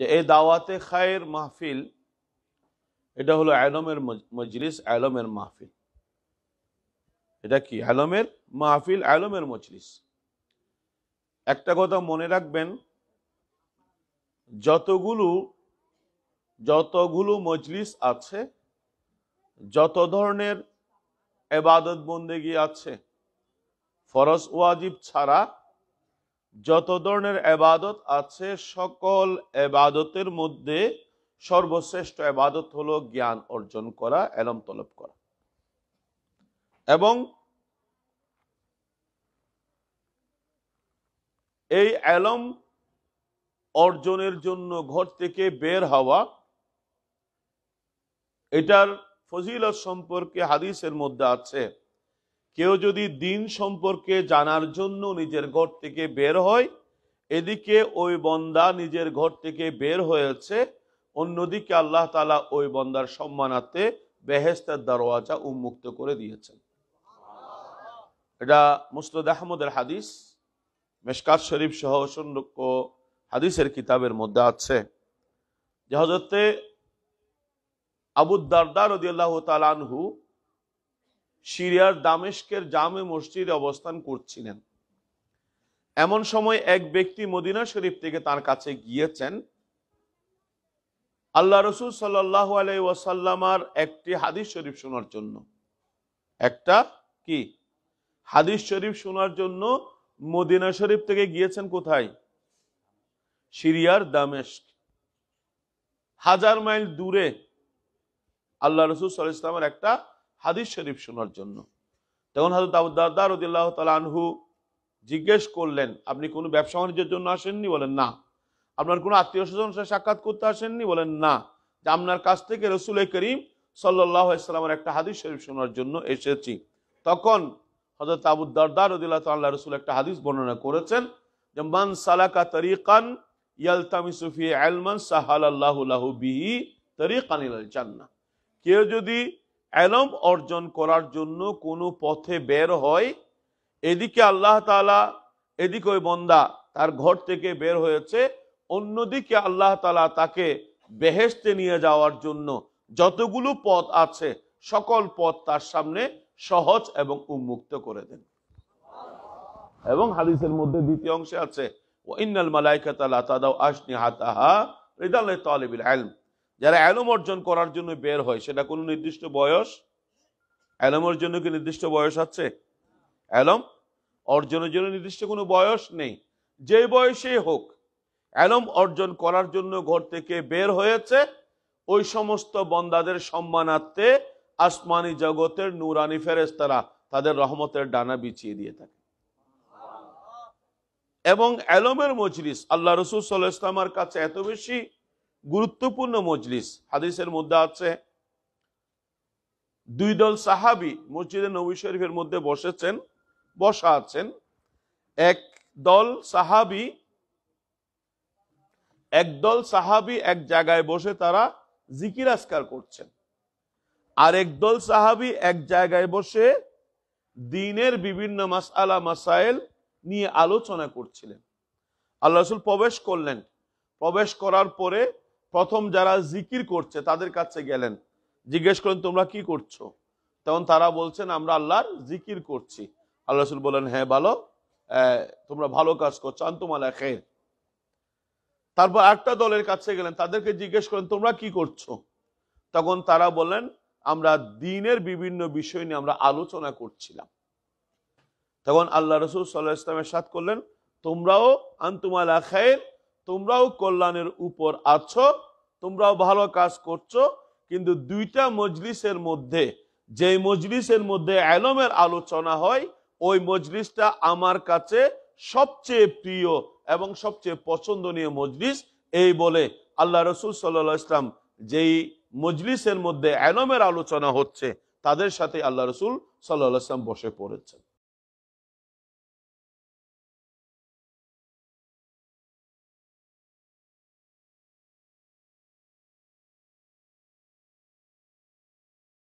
যে এই দাওয়াতে খায়ের মাহফিল এটা হলো আলমের মজলিস আলমের মাহফিল এটা কি আলমের মাহফিল আলমের মজলিস একটা কথা মনে রাখবেন যতগুলো যতগুলো মজলিস আছে যত ধরনের এবাদত বন্দেগী আছে ফরস ওয়াজিব ছাড়া যত ধরনের এবাদত আছে সকল এবাদতের মধ্যে সর্বশ্রেষ্ঠ এবাদত হলো জ্ঞান অর্জন করা এলম তলব করা এবং এই এলম অর্জনের জন্য ঘর থেকে বের হওয়া এটার ফজিলত সম্পর্কে হাদিসের মধ্যে আছে কেউ যদি দিন সম্পর্কে জানার জন্য নিজের ঘর থেকে বের হয় এদিকে ওই বন্দা নিজের ঘর থেকে বের হয়েছে অন্যদিকে আল্লাহ তালা ওই বন্দার সম্মানাতে বেহেস্তার দরওয়াজা উন্মুক্ত করে দিয়েছেন এটা মুস্তদ আহমদের হাদিস মেশকাত শরীফ সহ অসংখ্য হাদিসের কিতাবের মধ্যে আছে যে হজরতে আবুদ্দারদার রদিয়াল্লাহ তালানহু সিরিয়ার দামেস্কের জামে মসজিদে অবস্থান করছিলেন এমন সময় এক ব্যক্তি মদিনা শরীফ থেকে তার কাছে গিয়েছেন আল্লাহ রসুল সাল্লাহ আলাই একটি হাদিস শরীফ শোনার জন্য একটা কি হাদিস শরীফ শোনার জন্য মদিনা শরীফ থেকে গিয়েছেন কোথায় সিরিয়ার দামেস্ক হাজার মাইল দূরে আল্লাহ রসুল সাল্লাহ ইসলামের একটা হাদিস শরীফ শোনার জন্য তখন হাজরত আবুদ্দার রদিল্লাহ তালা আনহু জিজ্ঞেস করলেন আপনি কোনো ব্যবসা বাণিজ্যের জন্য আসেননি বলেন না আপনার কোনো আত্মীয় স্বজন সাক্ষাৎ করতে আসেননি বলেন না যে আপনার কাছ থেকে রসুল করিম সাল্লাহ একটা হাদিস শরীফ শোনার জন্য এসেছি তখন হজরত আবুদ্দারদার রদিল্লাহ তাল্লাহ রসুল একটা হাদিস বর্ণনা করেছেন যে মান সালাকা তরিকান ইয়ালতামিসুফি আলমান সাহাল আল্লাহ বিহি তরিকানিল জান্না কেউ যদি অ্যালম অর্জন করার জন্য কোনো পথে বের হয় এদিকে আল্লাহ তালা এদিকে ওই বন্দা তার ঘর থেকে বের হয়েছে অন্যদিকে আল্লাহ তালা তাকে বেহেস্তে নিয়ে যাওয়ার জন্য যতগুলো পথ আছে সকল পথ তার সামনে সহজ এবং উন্মুক্ত করে দেন এবং হাদিসের মধ্যে দ্বিতীয় অংশে আছে ও ইন্নাল মালাইকা তালা তাদাও আসনি হাতাহা রিদাল তালিবিল আলম যারা অ্যালম অর্জন করার জন্য বের হয় সেটা কোনো নির্দিষ্ট বয়স অ্যালমের জন্য কি নির্দিষ্ট বয়স আছে অ্যালম অর্জনের জন্য নির্দিষ্ট কোনো বয়স নেই যে বয়সে হোক অ্যালম অর্জন করার জন্য ঘর থেকে বের হয়েছে ওই সমস্ত বন্দাদের সম্মানার্থে আসমানি জগতের নুরানি ফেরেস্তারা তাদের রহমতের ডানা বিছিয়ে দিয়ে থাকে এবং অ্যালমের মজলিস আল্লাহ রসুল সাল্লাহ ইসলামার কাছে এত বেশি গুরুত্বপূর্ণ মজলিস হাদিসের মধ্যে আছে দুই দল সাহাবি মসজিদে নবী শরীফের মধ্যে বসেছেন বসা আছেন এক দল সাহাবি একদল সাহাবি এক জায়গায় বসে তারা জিকির আসকার করছেন আর একদল সাহাবি এক জায়গায় বসে দিনের বিভিন্ন মাসালা মাসাইল নিয়ে আলোচনা করছিলেন আল্লাহ রসুল প্রবেশ করলেন প্রবেশ করার পরে প্রথম যারা জিকির করছে তাদের কাছে গেলেন জিজ্ঞেস করেন তোমরা কি করছো তখন তারা বলছেন আমরা আল্লাহর জিকির করছি আল্লাহ রসুল বলেন হ্যাঁ ভালো তোমরা ভালো কাজ করছো আন আন্তমালা খের তারপর একটা দলের কাছে গেলেন তাদেরকে জিজ্ঞেস করেন তোমরা কি করছো তখন তারা বলেন আমরা দিনের বিভিন্ন বিষয় নিয়ে আমরা আলোচনা করছিলাম তখন আল্লাহ রসুল সাল্লাহ ইসলামের সাথ করলেন তোমরাও আন আন্তমালা খের তোমরাও কল্যাণের উপর আছো তোমরাও ভালো কাজ করছো কিন্তু দুইটা মজলিসের মধ্যে যে মজলিসের মধ্যে আলমের আলোচনা হয় ওই মজলিসটা আমার কাছে সবচেয়ে প্রিয় এবং সবচেয়ে পছন্দনীয় মজলিস এই বলে আল্লাহ রসুল সাল্লা ইসলাম যেই মজলিসের মধ্যে আলমের আলোচনা হচ্ছে তাদের সাথে আল্লাহ রসুল সাল্লাহ ইসলাম বসে পড়েছেন